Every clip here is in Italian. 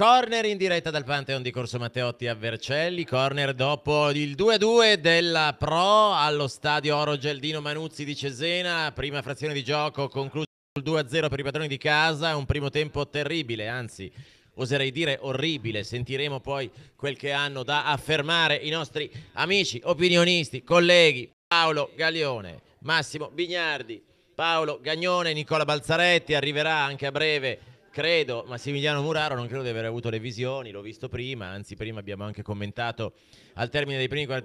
Corner in diretta dal Pantheon di Corso Matteotti a Vercelli, corner dopo il 2-2 della Pro allo stadio Oro Geldino Manuzzi di Cesena, prima frazione di gioco conclusa sul 2-0 per i padroni di casa, un primo tempo terribile, anzi oserei dire orribile, sentiremo poi quel che hanno da affermare i nostri amici, opinionisti, colleghi Paolo Gaglione, Massimo Bignardi, Paolo Gagnone, Nicola Balzaretti, arriverà anche a breve credo, Massimiliano Muraro non credo di aver avuto le visioni, l'ho visto prima, anzi prima abbiamo anche commentato al termine dei primi quarti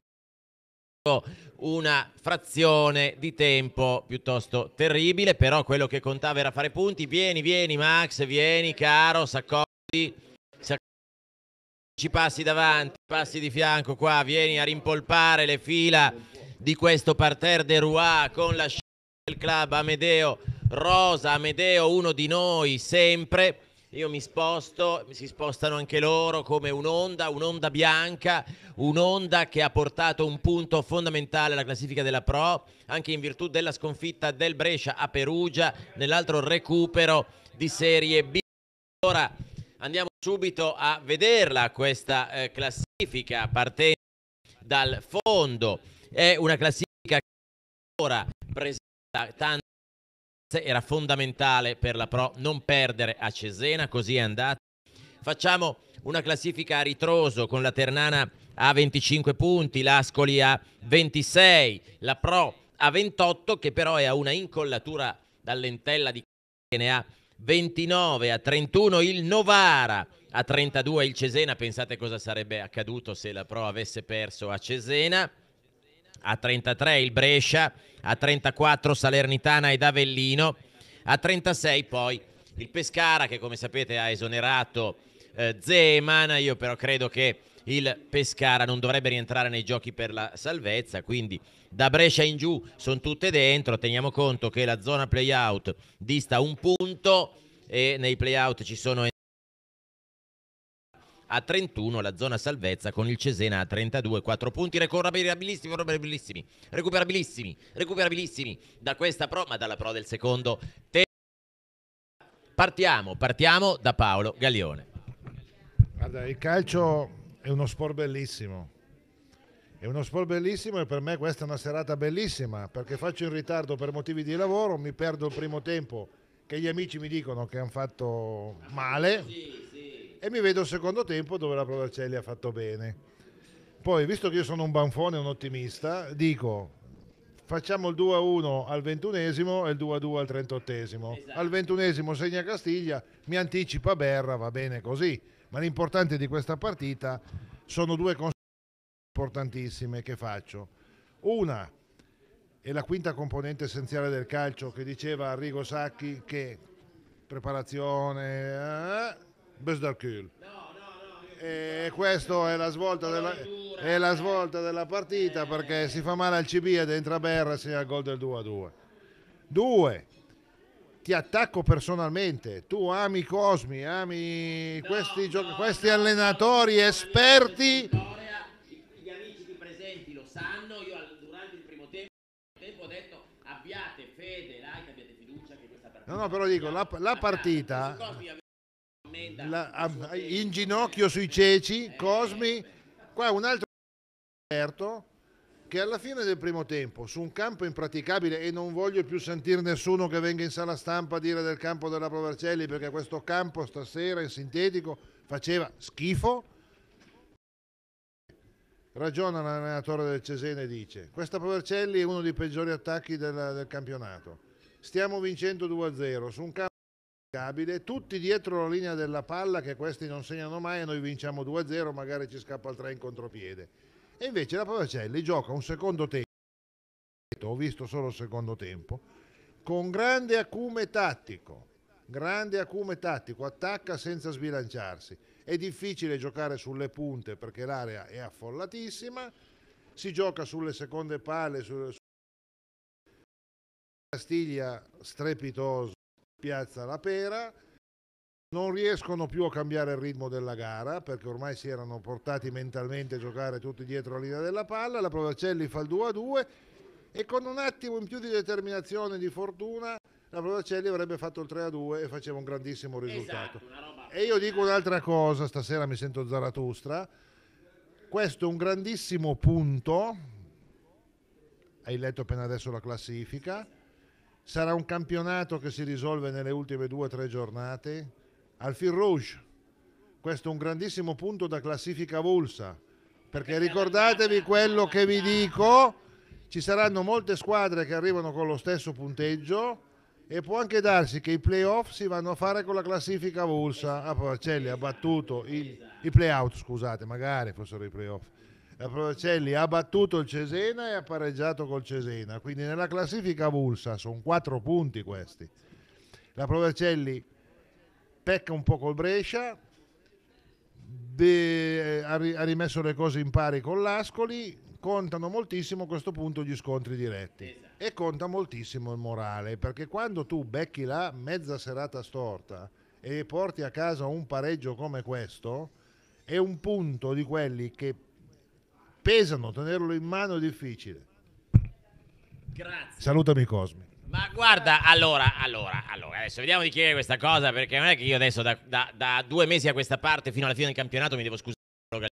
una frazione di tempo piuttosto terribile, però quello che contava era fare punti. Vieni, vieni Max, vieni caro, Saccotti, Saccotti ci passi davanti, passi di fianco qua, vieni a rimpolpare le fila di questo parterre de Rouen con la scelta del club Amedeo Rosa, Amedeo, uno di noi, sempre. Io mi sposto, si spostano anche loro come un'onda, un'onda bianca, un'onda che ha portato un punto fondamentale alla classifica della Pro, anche in virtù della sconfitta del Brescia a Perugia nell'altro recupero di Serie B. Ora andiamo subito a vederla questa eh, classifica partendo dal fondo. È una classifica che ora presenta tanti era fondamentale per la Pro non perdere a Cesena, così è andata. Facciamo una classifica a ritroso con la Ternana a 25 punti, l'Ascoli a 26, la Pro a 28 che però è a una incollatura dall'entella di che ne ha 29, a 31 il Novara, a 32 il Cesena, pensate cosa sarebbe accaduto se la Pro avesse perso a Cesena a 33 il Brescia, a 34 Salernitana ed Avellino, a 36 poi il Pescara che come sapete ha esonerato eh, Zeman, io però credo che il Pescara non dovrebbe rientrare nei giochi per la salvezza, quindi da Brescia in giù sono tutte dentro, teniamo conto che la zona playout dista un punto e nei playout ci sono a 31 la zona salvezza con il Cesena a 32, 4 punti recuperabilissimi, recuperabilissimi, recuperabilissimi, recuperabilissimi da questa pro, ma dalla pro del secondo tempo. Partiamo, partiamo da Paolo Gaglione. Guarda, il calcio è uno sport bellissimo. È uno sport bellissimo e per me questa è una serata bellissima perché faccio in ritardo per motivi di lavoro, mi perdo il primo tempo che gli amici mi dicono che hanno fatto male. Sì e mi vedo il secondo tempo dove la Provercelli ha fatto bene. Poi, visto che io sono un banfone, un ottimista, dico facciamo il 2-1 al ventunesimo e il 2-2 al trentottesimo. Esatto. Al ventunesimo segna Castiglia, mi anticipa Berra, va bene così. Ma l'importante di questa partita sono due cose importantissime che faccio. Una è la quinta componente essenziale del calcio che diceva Arrigo Sacchi che preparazione... Eh, Besdalkul. E questa è la, svolta della, è la svolta della partita perché si fa male al CB ed entra Berra e segna il gol del 2-2. a 2. Ti attacco personalmente, tu ami Cosmi, ami questi, gio- questi allenatori esperti. Gli amici qui presenti lo sanno, io durante il primo tempo ho detto abbiate fede, like, abbiate fiducia che questa partita... No, no, però dico, la, la partita la, a, in ginocchio sui ceci, eh. Cosmi, qua un altro esperto che alla fine del primo tempo su un campo impraticabile e non voglio più sentire nessuno che venga in sala stampa a dire del campo della Provercelli perché questo campo stasera in sintetico faceva schifo ragiona l'allenatore del Cesena e dice questa Provercelli è uno dei peggiori attacchi del, del campionato stiamo vincendo 2-0 su un campo tutti dietro la linea della palla che questi non segnano mai e noi vinciamo 2-0, magari ci scappa il 3 in contropiede. E invece la Pavacelli gioca un secondo tempo, ho visto solo il secondo tempo, con grande acume tattico, grande acume tattico, attacca senza sbilanciarsi. È difficile giocare sulle punte perché l'area è affollatissima, si gioca sulle seconde palle, sulle... Castiglia strepitoso Piazza La Pera. Non riescono più a cambiare il ritmo della gara perché ormai si erano portati mentalmente a giocare tutti dietro la linea della palla. La Provacelli fa il 2 a 2 e con un attimo in più di determinazione e di fortuna la Provacelli avrebbe fatto il 3 a 2 e faceva un grandissimo esatto, risultato. Esatto, e io dico un'altra cosa, stasera mi sento Zaratustra. Questo è un grandissimo punto. Hai letto appena adesso la classifica sarà un campionato che si risolve nelle ultime due o tre giornate. Al Fil Rouge, questo è un grandissimo punto da classifica Vulsa perché ricordatevi quello che vi dico, ci saranno molte squadre che arrivano con lo stesso punteggio e può anche darsi che i playoff si vanno a fare con la classifica Vulsa Ah, Pacelli ha battuto i, i playout, scusate, magari fossero i playoff. La Provercelli ha battuto il Cesena e ha pareggiato col Cesena, quindi nella classifica avulsa sono quattro punti questi. La Provercelli pecca un po' col Brescia, de, ha, ha rimesso le cose in pari con l'Ascoli, contano moltissimo a questo punto gli scontri diretti esatto. e conta moltissimo il morale perché quando tu becchi la mezza serata storta e porti a casa un pareggio come questo è un punto di quelli che pesano, tenerlo in mano è difficile. Grazie. Salutami Cosmi. Ma guarda, allora, allora, allora, adesso vediamo di chiedere questa cosa perché non è che io adesso da, da, da due mesi a questa parte fino alla fine del campionato mi devo scusare.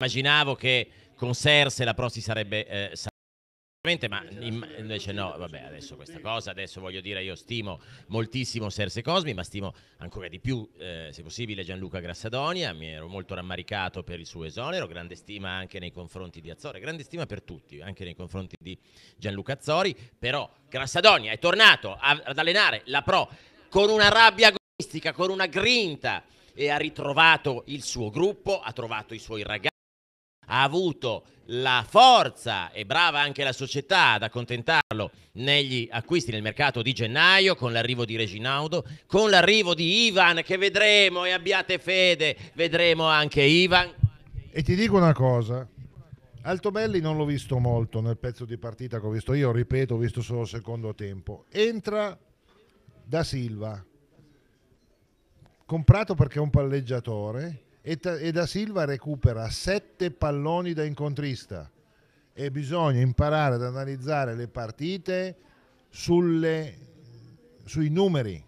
Immaginavo che con Serse la Prosti sarebbe... Eh, ma invece no, vabbè, adesso questa cosa, adesso voglio dire, io stimo moltissimo Serse Cosmi, ma stimo ancora di più, eh, se possibile, Gianluca Grassadonia, eh, mi ero molto rammaricato per il suo esonero, grande stima anche nei confronti di Azzori, grande stima per tutti, anche nei confronti di Gianluca Azzori, però Grassadonia è tornato a, ad allenare la Pro con una rabbia agonistica, con una grinta e ha ritrovato il suo gruppo, ha trovato i suoi ragazzi ha avuto la forza e brava anche la società ad accontentarlo negli acquisti nel mercato di gennaio con l'arrivo di Reginaldo, con l'arrivo di Ivan che vedremo e abbiate fede, vedremo anche Ivan. E ti dico una cosa, Altobelli non l'ho visto molto nel pezzo di partita che ho visto io, ripeto, ho visto solo il secondo tempo. Entra da Silva, comprato perché è un palleggiatore, e, e da Silva recupera 7 palloni da incontrista e bisogna imparare ad analizzare le partite sulle, sui numeri.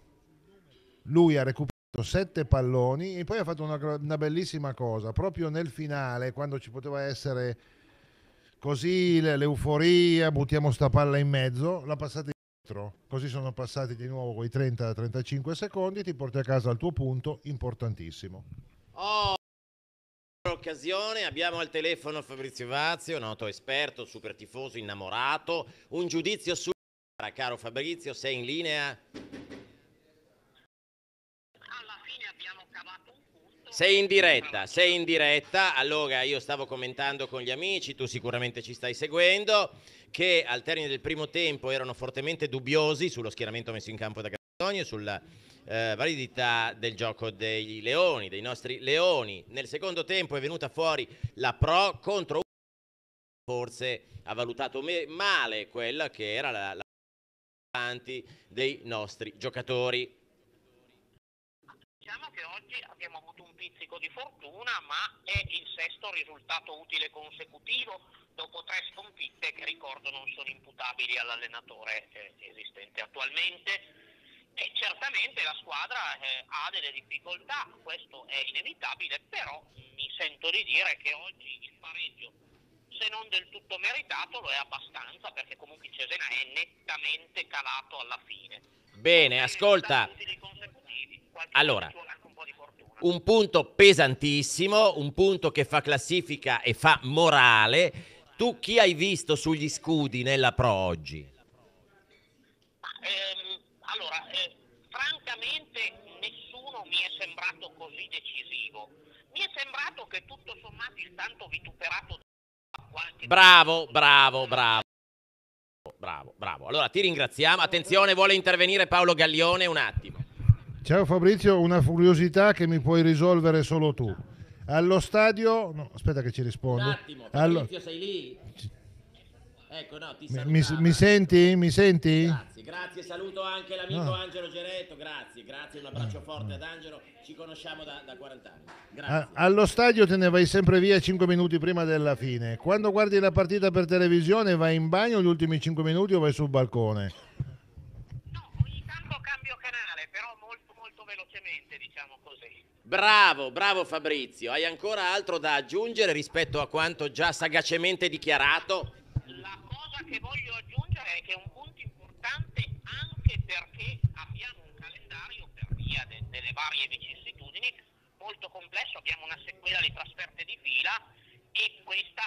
Lui ha recuperato sette palloni e poi ha fatto una, una, bellissima cosa proprio nel finale quando ci poteva essere così l'euforia buttiamo sta palla in mezzo l'ha passata dietro, così sono passati di nuovo quei 30-35 secondi ti porti a casa al tuo punto importantissimo Oh, occasione abbiamo al telefono Fabrizio Vazio, noto esperto, super tifoso, innamorato. Un giudizio su... Caro Fabrizio, sei in linea? Sei in diretta, sei in diretta. Allora io stavo commentando con gli amici, tu sicuramente ci stai seguendo, che al termine del primo tempo erano fortemente dubbiosi sullo schieramento messo in campo da Gattoni e sulla eh, validità del gioco dei leoni, dei nostri leoni. Nel secondo tempo è venuta fuori la pro contro forse ha valutato male quella che era la, la dei nostri giocatori. Diciamo che oggi abbiamo avuto un pizzico di fortuna, ma è il sesto risultato utile consecutivo dopo tre sconfitte che ricordo non sono imputabili all'allenatore eh, esistente attualmente e certamente la squadra eh, ha delle difficoltà, questo è inevitabile, però mi sento di dire che oggi il pareggio, se non del tutto meritato, lo è abbastanza perché comunque Cesena è nettamente calato alla fine. Bene, ascolta. Allora, un punto pesantissimo, un punto che fa classifica e fa morale. Tu chi hai visto sugli scudi nella Pro oggi? Ma, ehm, allora, eh, francamente nessuno mi è sembrato così decisivo. Mi è sembrato che tutto sommato il tanto vituperato... Bravo, bravo, bravo. Bravo, bravo. Allora ti ringraziamo. Attenzione, vuole intervenire Paolo Gaglione un attimo. Ciao Fabrizio, una curiosità che mi puoi risolvere solo tu. Allo stadio... No, aspetta che ci rispondo. Un attimo, Fabrizio, Allo... sei lì? Ecco, no, ti mi, mi, senti? Mi senti? Grazie, grazie, saluto anche l'amico no. Angelo Geretto, grazie, grazie, un abbraccio ah. forte ad Angelo, ci conosciamo da, da 40 anni. Grazie. allo stadio te ne vai sempre via 5 minuti prima della fine, quando guardi la partita per televisione vai in bagno gli ultimi 5 minuti o vai sul balcone? No, ogni tanto cambio canale, però molto molto velocemente, diciamo Bravo, bravo Fabrizio, hai ancora altro da aggiungere rispetto a quanto già sagacemente dichiarato? varie vicissitudini, molto complesso, abbiamo una sequela di trasferte di fila e questa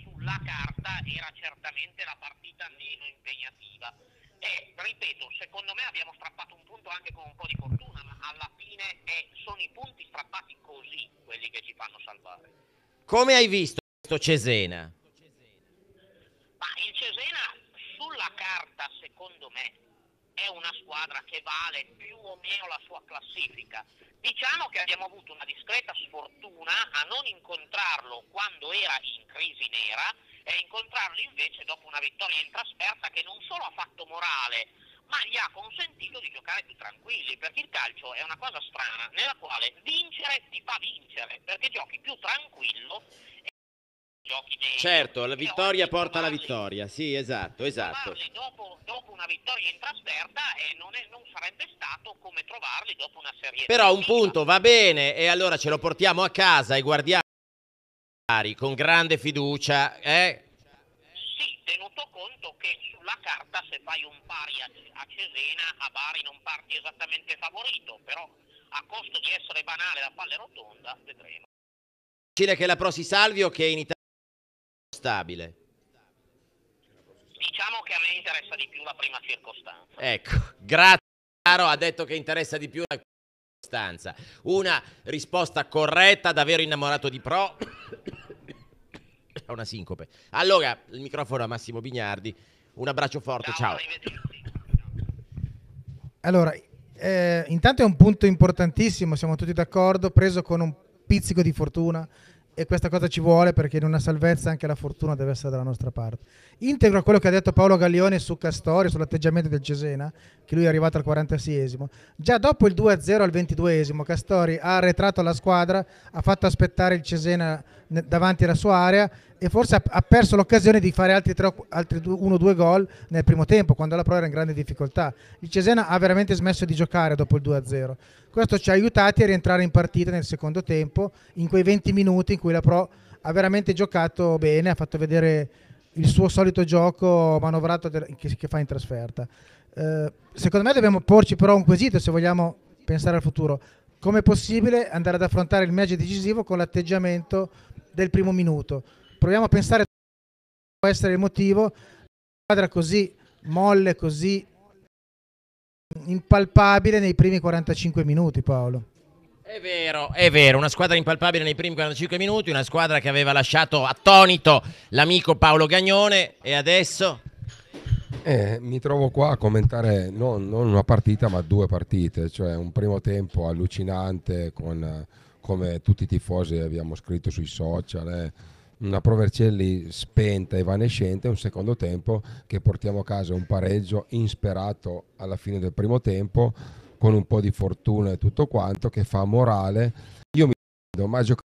sulla carta era certamente la partita meno impegnativa. E, ripeto, secondo me abbiamo strappato un punto anche con un po' di fortuna, ma alla fine è, eh, sono i punti strappati così quelli che ci fanno salvare. Come hai visto questo Cesena? Ma il Cesena sulla carta, secondo me, è una squadra che vale più o meno la sua classifica. Diciamo che abbiamo avuto una discreta sfortuna a non incontrarlo quando era in crisi nera e a incontrarlo invece dopo una vittoria in trasferta che non solo ha fatto morale, ma gli ha consentito di giocare più tranquilli, perché il calcio è una cosa strana nella quale vincere ti fa vincere, perché giochi più tranquillo giochi dei... Certo, la vittoria porta la vittoria, sì, esatto, esatto. Dopo, dopo, una vittoria in trasferta eh, non, è, non, sarebbe stato come trovarli dopo una serie... Però un attiva. punto va bene e allora ce lo portiamo a casa e guardiamo con grande fiducia. Eh? Sì, tenuto conto che sulla carta se fai un pari a, a Cesena, a Bari non parti esattamente favorito, però a costo di essere banale la palla rotonda, vedremo. Dire Che la Pro si salvi o che in Italia stabile. Diciamo che a me interessa di più la prima circostanza. Ecco, grazie. Caro ha detto che interessa di più la prima circostanza. Una risposta corretta davvero aver innamorato di Pro. È una sincope. Allora, il microfono a Massimo Bignardi. Un abbraccio forte, ciao. ciao. Allora, eh, intanto è un punto importantissimo, siamo tutti d'accordo, preso con un pizzico di fortuna e questa cosa ci vuole perché in una salvezza anche la fortuna deve essere dalla nostra parte. Integro quello che ha detto Paolo Gaglione su Castori, sull'atteggiamento del Cesena, che lui è arrivato al 46esimo. Già dopo il 2-0 al 22esimo, Castori ha arretrato la squadra, ha fatto aspettare il Cesena davanti alla sua area e forse ha perso l'occasione di fare altri, tre, altri uno o due gol nel primo tempo quando la Pro era in grande difficoltà. Il Cesena ha veramente smesso di giocare dopo il 2-0. Questo ci ha aiutati a rientrare in partita nel secondo tempo, in quei 20 minuti in cui la Pro ha veramente giocato bene, ha fatto vedere il suo solito gioco manovrato che fa in trasferta. Eh, secondo me dobbiamo porci però un quesito se vogliamo pensare al futuro. Com'è possibile andare ad affrontare il match decisivo con l'atteggiamento del primo minuto. Proviamo a pensare può essere il motivo squadra così molle, così impalpabile nei primi 45 minuti, Paolo. È vero, è vero, una squadra impalpabile nei primi 45 minuti, una squadra che aveva lasciato attonito l'amico Paolo Gagnone e adesso... Eh, mi trovo qua a commentare non, non, una partita ma due partite, cioè un primo tempo allucinante con come tutti i tifosi abbiamo scritto sui social, eh, una Provercelli spenta, evanescente, un secondo tempo che portiamo a casa un pareggio insperato alla fine del primo tempo, con un po' di fortuna e tutto quanto, che fa morale. Io mi chiedo, ma giocare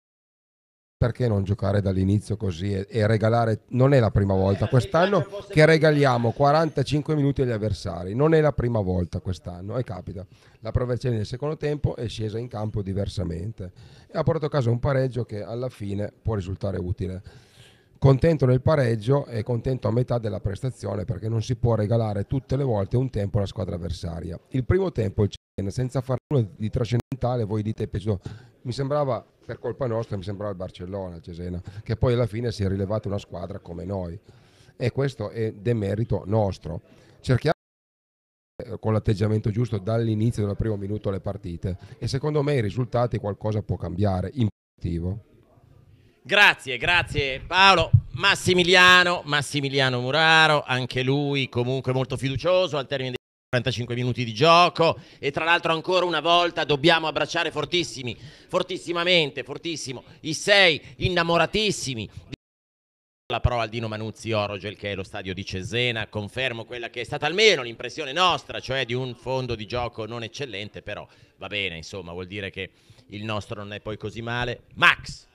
perché non giocare dall'inizio così e, e, regalare? Non è la prima volta eh, quest'anno che regaliamo 45 minuti agli avversari, non è la prima volta quest'anno e capita. La Provercelli nel secondo tempo è scesa in campo diversamente e ha portato a casa un pareggio che alla fine può risultare utile contento nel pareggio e contento a metà della prestazione perché non si può regalare tutte le volte un tempo alla squadra avversaria. Il primo tempo il Cien, senza fare nulla di trascendentale, voi dite è Mi sembrava, per colpa nostra, mi sembrava il Barcellona, il Cesena, che poi alla fine si è rilevata una squadra come noi. E questo è demerito nostro. Cerchiamo eh, con l'atteggiamento giusto dall'inizio del primo minuto alle partite e secondo me i risultati qualcosa può cambiare in positivo. Grazie, grazie Paolo. Massimiliano, Massimiliano Muraro, anche lui comunque molto fiducioso al termine dei 45 minuti di gioco e tra l'altro ancora una volta dobbiamo abbracciare fortissimi, fortissimamente, fortissimo, i sei innamoratissimi. La prova al Dino Manuzzi Orogel che è lo stadio di Cesena, confermo quella che è stata almeno l'impressione nostra, cioè di un fondo di gioco non eccellente, però va bene, insomma, vuol dire che il nostro non è poi così male. Max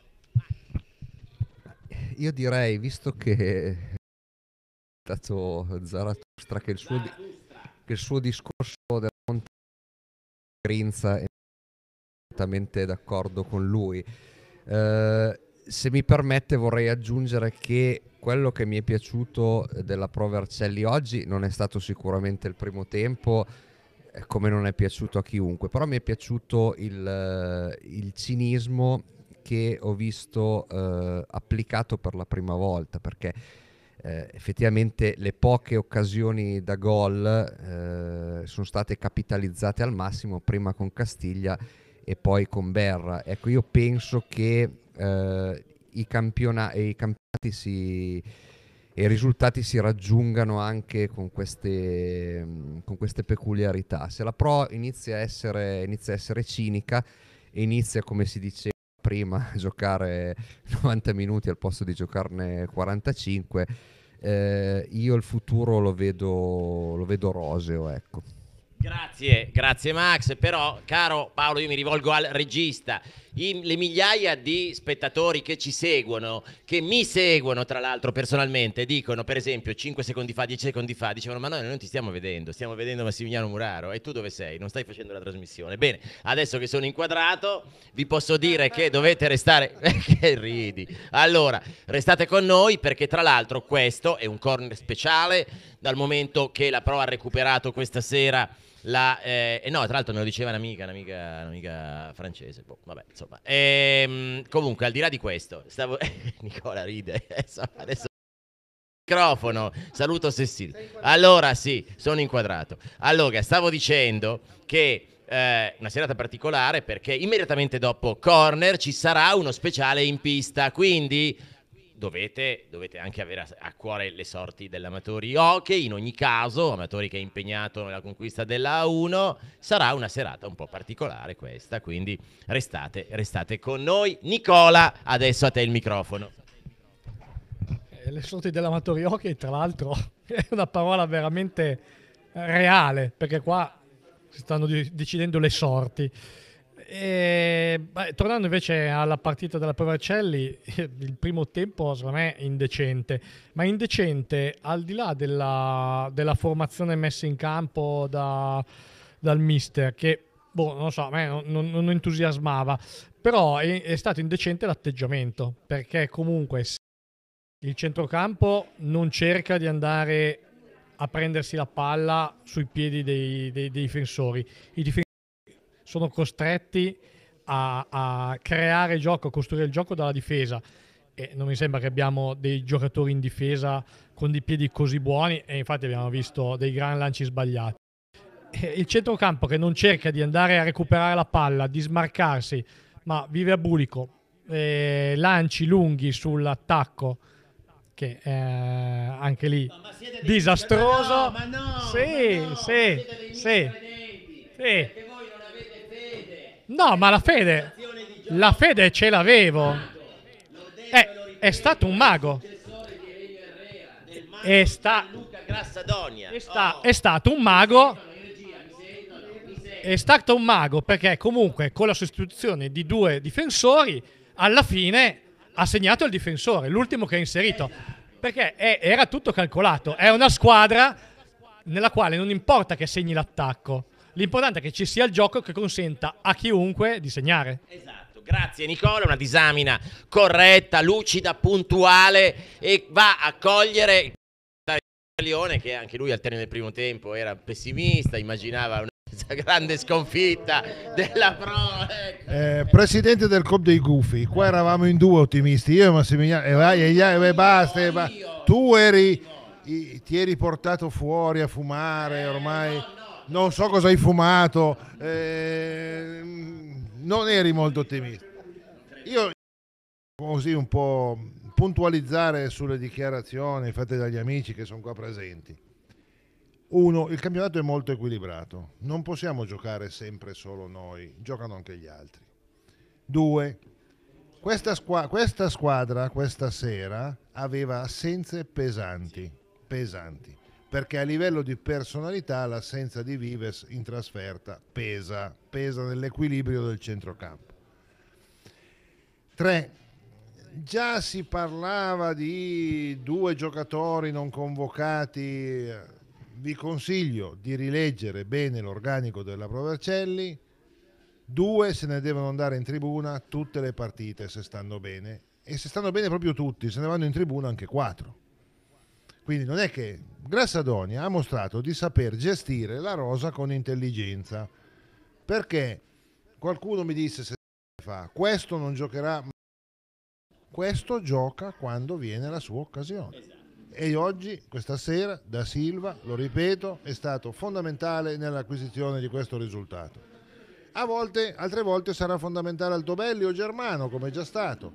io direi, visto che è stato Zaratustra, che il suo, che il suo discorso della montagna Grinza è assolutamente d'accordo con lui. Eh, se mi permette vorrei aggiungere che quello che mi è piaciuto della Pro Vercelli oggi non è stato sicuramente il primo tempo, eh, come non è piaciuto a chiunque, però mi è piaciuto il, eh, il cinismo che ho visto eh, applicato per la prima volta, perché eh, effettivamente le poche occasioni da gol eh, sono state capitalizzate al massimo, prima con Castiglia e poi con Berra. Ecco, io penso che eh, i, campiona- i campionati si e i risultati si raggiungano anche con queste, con queste peculiarità. Se la Pro inizia a essere, inizia a essere cinica e inizia, come si dice, prima giocare 90 minuti al posto di giocarne 45. Eh, io il futuro lo vedo, lo vedo roseo, ecco. Grazie, grazie Max, però caro Paolo io mi rivolgo al regista, I, le migliaia di spettatori che ci seguono, che mi seguono tra l'altro personalmente, dicono per esempio 5 secondi fa, 10 secondi fa, dicevano ma noi non ti stiamo vedendo, stiamo vedendo Massimiliano Muraro e tu dove sei? Non stai facendo la trasmissione. Bene, adesso che sono inquadrato vi posso dire che dovete restare... che ridi? Allora, restate con noi perché tra l'altro questo è un corner speciale dal momento che la Pro ha recuperato questa sera la, eh, no, tra l'altro me lo diceva un'amica, un'amica, un'amica francese. Boh, vabbè, insomma. Ehm, comunque, al di là di questo, stavo... Nicola ride. Eh, adesso microfono. Saluto Cecilia. Allora, sì, sono inquadrato. Allora, stavo dicendo che eh, una serata particolare perché immediatamente dopo Corner ci sarà uno speciale in pista, quindi dovete, dovete, anche avere a, a, cuore le sorti dell'amatori hockey. In ogni caso, amatori che è impegnato nella conquista della A1, sarà una serata un po' particolare questa, quindi restate, restate con noi. Nicola, adesso a te il microfono. Eh, le sorti dell'amatori hockey, tra l'altro, è una parola veramente reale, perché qua si stanno decidendo le sorti. E, eh, beh, tornando invece alla partita della Provercelli, il primo tempo secondo me è indecente, ma indecente al di là della, della formazione messa in campo da, dal mister, che boh, non so, a me non, non entusiasmava, però è, è, stato indecente l'atteggiamento, perché comunque il centrocampo non cerca di andare a prendersi la palla sui piedi dei, dei, dei difensori. I difensori sono costretti a, a creare il gioco, a costruire il gioco dalla difesa. E non mi sembra che abbiamo dei giocatori in difesa con dei piedi così buoni e infatti abbiamo visto dei gran lanci sbagliati. Il centrocampo che non cerca di andare a recuperare la palla, di smarcarsi, ma vive a bulico, eh, lanci lunghi sull'attacco che eh, anche lì disastroso. No, no, sì, sì, sì. No, ma la fede, la fede ce l'avevo. Eh, è stato un mago. È, sta, è, sta, è stato un mago. È stato un mago perché comunque con la sostituzione di due difensori alla fine ha segnato il difensore, l'ultimo che ha inserito. Perché è, era tutto calcolato. È una squadra nella quale non importa che segni l'attacco, L'importante è che ci sia il gioco che consenta a chiunque di segnare. Esatto. Grazie Nicola, una disamina corretta, lucida, puntuale e va a cogliere Leone che anche lui al termine del primo tempo era pessimista, immaginava una grande sconfitta della Pro. Ecco. Eh, presidente del Club dei Gufi, qua eravamo in due ottimisti, io e Massimiliano, e vai, e, vai, e basta, e basta. tu eri, ti eri portato fuori a fumare ormai. Eh, non so cosa hai fumato, eh, non eri molto ottimista. Io così un po' puntualizzare sulle dichiarazioni fatte dagli amici che sono qua presenti. Uno, il campionato è molto equilibrato, non possiamo giocare sempre solo noi, giocano anche gli altri. Due, questa, squa questa squadra questa sera aveva assenze pesanti, pesanti perché a livello di personalità l'assenza di Vives in trasferta pesa, pesa nell'equilibrio del centrocampo. 3. Già si parlava di due giocatori non convocati, eh, vi consiglio di rileggere bene l'organico della Provercelli, due se ne devono andare in tribuna tutte le partite se stanno bene e se stanno bene proprio tutti, se ne vanno in tribuna anche quattro quindi non è che Grassadonia ha mostrato di saper gestire la rosa con intelligenza. Perché qualcuno mi disse se fa, questo non giocherà, questo gioca quando viene la sua occasione. Esatto. E oggi, questa sera, da Silva, lo ripeto, è stato fondamentale nell'acquisizione di questo risultato. A volte, altre volte sarà fondamentale Altobelli o Germano, come è già stato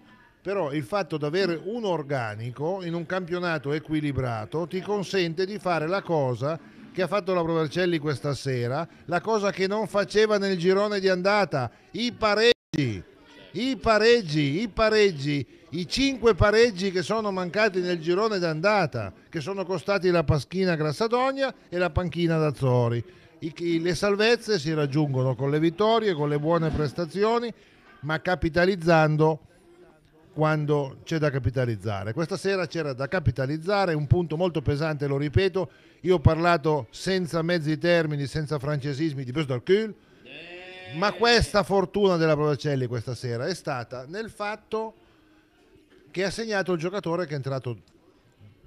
però il fatto di avere un organico in un campionato equilibrato ti consente di fare la cosa che ha fatto la Provercelli questa sera, la cosa che non faceva nel girone di andata, i pareggi, i pareggi, i pareggi, i cinque pareggi che sono mancati nel girone d'andata, che sono costati la paschina Grassadonia e la panchina d'Azzori. le salvezze si raggiungono con le vittorie, con le buone prestazioni, ma capitalizzando quando c'è da capitalizzare. Questa sera c'era da capitalizzare, un punto molto pesante, lo ripeto, io ho parlato senza mezzi termini, senza francesismi di Bus d'Arcul, ma questa fortuna della Provacelli questa sera è stata nel fatto che ha segnato il giocatore che è entrato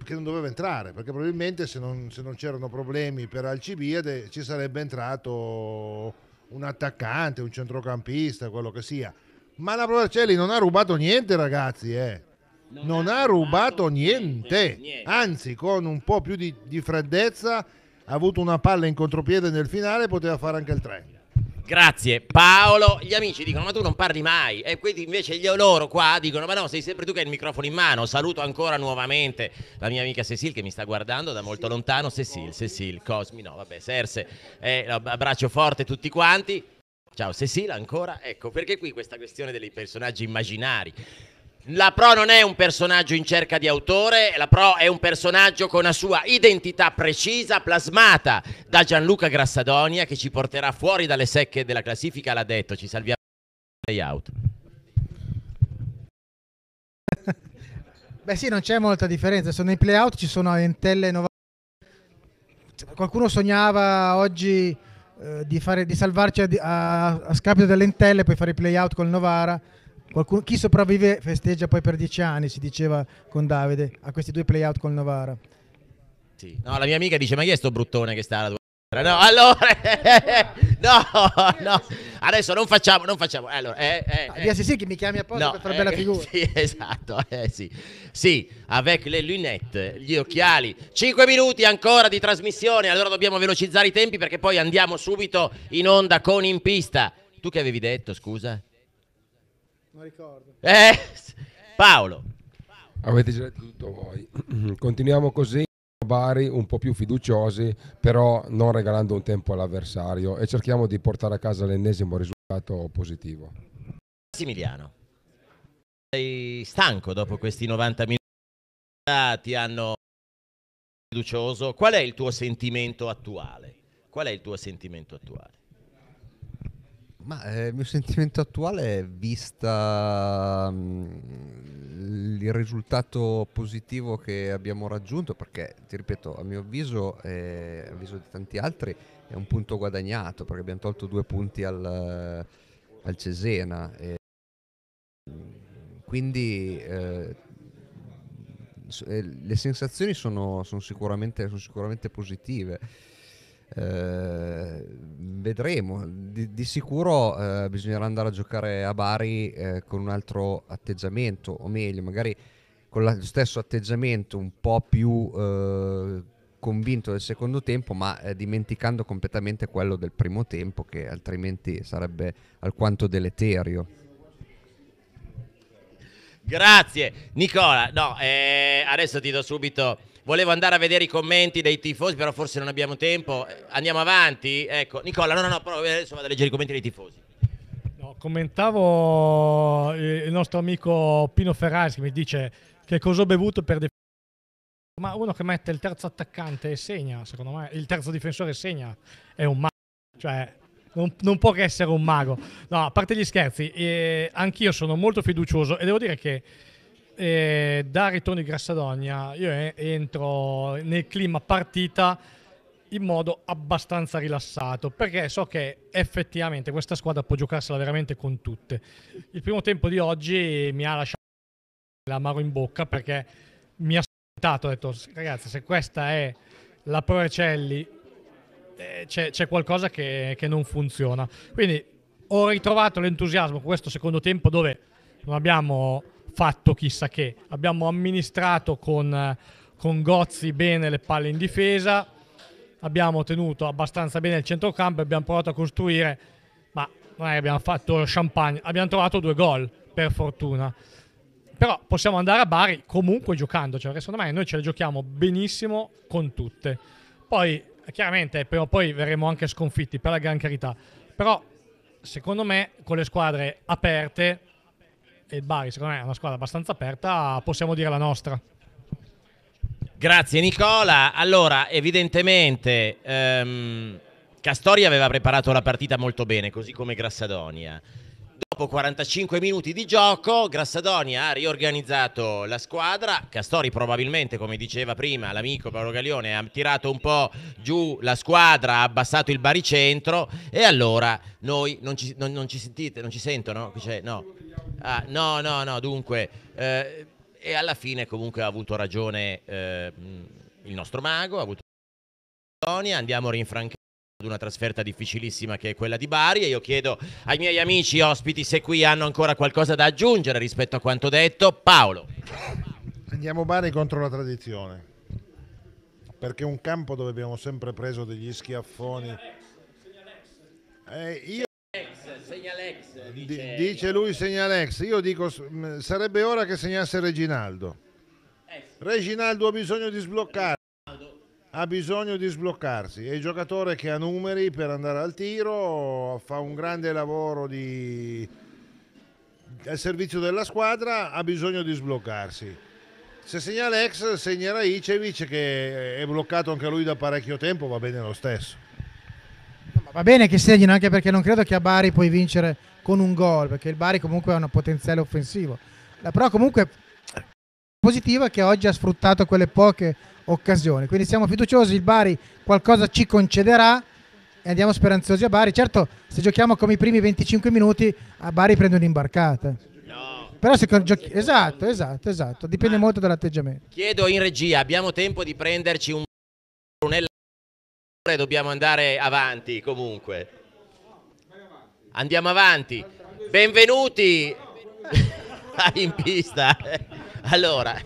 che non doveva entrare perché probabilmente se non, se non c'erano problemi per Alcibiade ci sarebbe entrato un attaccante, un centrocampista, quello che sia ma la Provercelli non ha rubato niente, ragazzi, eh. Non, non ha rubato, rubato niente. Niente, niente. Anzi, con un po' più di, di freddezza ha avuto una palla in contropiede nel finale, poteva fare anche il 3. Grazie Paolo. Gli amici dicono: Ma tu non parli mai. E quindi invece gli, loro qua dicono: Ma no, sei sempre tu che hai il microfono in mano. Saluto ancora nuovamente la mia amica Cecil che mi sta guardando da molto lontano. Cecil, Cecil, Cosmi, no, vabbè, Serse. Eh, abbraccio forte tutti quanti. Ciao Cecilia ancora, ecco perché qui questa questione dei personaggi immaginari. La Pro non è un personaggio in cerca di autore, la Pro è un personaggio con la sua identità precisa, plasmata da Gianluca Grassadonia, che ci porterà fuori dalle secche della classifica, l'ha detto, ci salviamo layout. Beh sì, non c'è molta differenza, sono i playout, ci sono Entelle 90. Cioè, qualcuno sognava oggi eh, di, fare, di, salvarci a, a, a, scapito delle e poi fare i play out col Novara. Qualcuno, chi sopravvive festeggia poi per dieci anni, si diceva con Davide, a questi due play out col Novara. Sì. No, la mia amica dice: Ma chi è sto bruttone che sta alla tua? No, allora, no, no, adesso non facciamo, non facciamo. Eh, allora, eh, eh, ah, eh. sì, sì, che mi chiami apposta no, per fare eh, bella figura. Sì, esatto, eh, sì. Sì, avec le lunette, gli occhiali. 5 minuti ancora di trasmissione, allora dobbiamo velocizzare i tempi perché poi andiamo subito in onda con in pista. Tu che avevi detto, scusa? Non ricordo. Eh, Paolo. Avete già detto tutto voi. Continuiamo così. Bari un po' più fiduciosi, però non regalando un tempo all'avversario e cerchiamo di portare a casa l'ennesimo risultato positivo. Massimiliano, sei stanco dopo questi 90 minuti, ah, ti hanno fiducioso. Qual è il tuo sentimento attuale? Qual è il tuo sentimento attuale? Ma eh, il mio sentimento attuale è vista mm, il risultato positivo che abbiamo raggiunto, perché ti ripeto, a mio avviso, e eh, avviso di tanti altri, è un punto guadagnato, perché abbiamo tolto due punti al, al Cesena. E quindi eh, eh le sensazioni sono, sono, sicuramente, sono sicuramente positive. Eh, vedremo, di, di sicuro eh, bisognerà andare a giocare a Bari eh, con un altro atteggiamento, o meglio, magari con lo stesso atteggiamento un po' più eh, convinto del secondo tempo, ma eh, dimenticando completamente quello del primo tempo che altrimenti sarebbe alquanto deleterio. Grazie Nicola, no, adesso ti do subito Volevo andare a vedere i commenti dei tifosi, però forse non abbiamo tempo. Andiamo avanti. Ecco, Nicola, no, no, no, però adesso vado a leggere i commenti dei tifosi. No, commentavo eh, il nostro amico Pino Ferraz che mi dice che cosa ho bevuto per definire. Ma uno che mette il terzo attaccante e segna, secondo me, il terzo difensore segna, è un mago. Cioè, non, non, può che essere un mago. No, a parte gli scherzi, eh, anch'io sono molto fiducioso e devo dire che eh, da ritorno di Grassadogna io eh, entro nel clima partita in modo abbastanza rilassato perché so che effettivamente questa squadra può giocarsela veramente con tutte. Il primo tempo di oggi mi ha lasciato l'amaro in bocca perché mi ha aspettato, ho detto ragazzi se questa è la Prorecelli eh, c'è, c'è, qualcosa che, che non funziona. Quindi ho ritrovato l'entusiasmo con questo secondo tempo dove non abbiamo fatto chissà che. Abbiamo amministrato con, con Gozzi bene le palle in difesa, abbiamo tenuto abbastanza bene il centrocampo, abbiamo provato a costruire, ma non è che abbiamo fatto champagne, abbiamo trovato due gol per fortuna. Però possiamo andare a Bari comunque giocando, cioè secondo me noi ce le giochiamo benissimo con tutte. Poi chiaramente prima o poi verremo anche sconfitti per la gran carità, però secondo me con le squadre aperte e il Bari secondo me è una squadra abbastanza aperta, possiamo dire la nostra. Grazie Nicola. Allora, evidentemente ehm, Castori aveva preparato la partita molto bene, così come Grassadonia. Dopo 45 minuti di gioco, Grassadonia ha riorganizzato la squadra. Castori, probabilmente, come diceva prima l'amico Paolo Gaglione, ha tirato un po' giù la squadra, ha abbassato il baricentro. E allora noi non ci, non, non ci sentite, non ci sentono? No? Ah, no, no, no, dunque... Eh, e alla fine comunque ha avuto ragione eh, il nostro mago, ha avuto ragione, andiamo rinfrancati ad una trasferta difficilissima che è quella di Bari e io chiedo ai miei amici ospiti se qui hanno ancora qualcosa da aggiungere rispetto a quanto detto. Paolo. Andiamo Bari contro la tradizione, perché è un campo dove abbiamo sempre preso degli schiaffoni. Eh, io Segnalex. Dice, dice lui Segnalex. Io dico, sarebbe ora che segnasse Reginaldo. Eh, Reginaldo ha bisogno di sbloccarsi. Ha bisogno di sbloccarsi. È il giocatore che ha numeri per andare al tiro, fa un grande lavoro di... al servizio della squadra, ha bisogno di sbloccarsi. Se segna Alex, segnerà Icevic che è bloccato anche lui da parecchio tempo, va bene lo stesso. Va bene che segnino anche perché non credo che a Bari puoi vincere con un gol, perché il Bari comunque ha un potenziale offensivo. però comunque positiva è che oggi ha sfruttato quelle poche occasioni, quindi siamo fiduciosi, il Bari qualcosa ci concederà e andiamo speranzosi a Bari. Certo, se giochiamo come i primi 25 minuti a Bari prende un'imbarcata. Però se giochi... Esatto, esatto, esatto, dipende Ma molto dall'atteggiamento. Chiedo in regia, abbiamo tempo di prenderci un dobbiamo andare avanti comunque. Andiamo avanti. Benvenuti ah, in pista. Allora,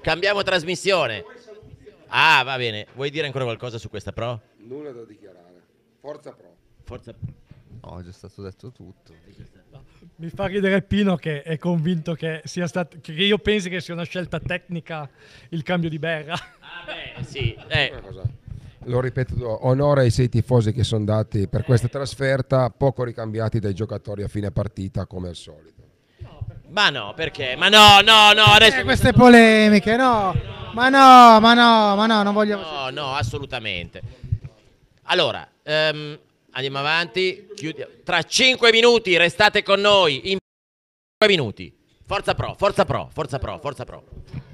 cambiamo trasmissione. Ah, va bene. Vuoi dire ancora qualcosa su questa pro? Nulla da dichiarare. Forza pro. Forza pro. No, è già stato detto tutto. Mi fa ridere Pino che è convinto che sia stato che io pensi che sia una scelta tecnica il cambio di Berra. Ah beh, sì. Eh lo ripeto, onore ai sei tifosi che sono dati per questa eh. trasferta, poco ricambiati dai giocatori a fine partita come al solito. Ma no, perché? Ma no, no, no, eh, adesso... Eh, queste polemiche, no. Ma no, ma no, ma no, non voglio... No, no, assolutamente. Allora, um, andiamo avanti. Chiudi... Tra cinque minuti restate con noi. In 5 minuti. Forza Pro, forza Pro, forza Pro, forza Pro.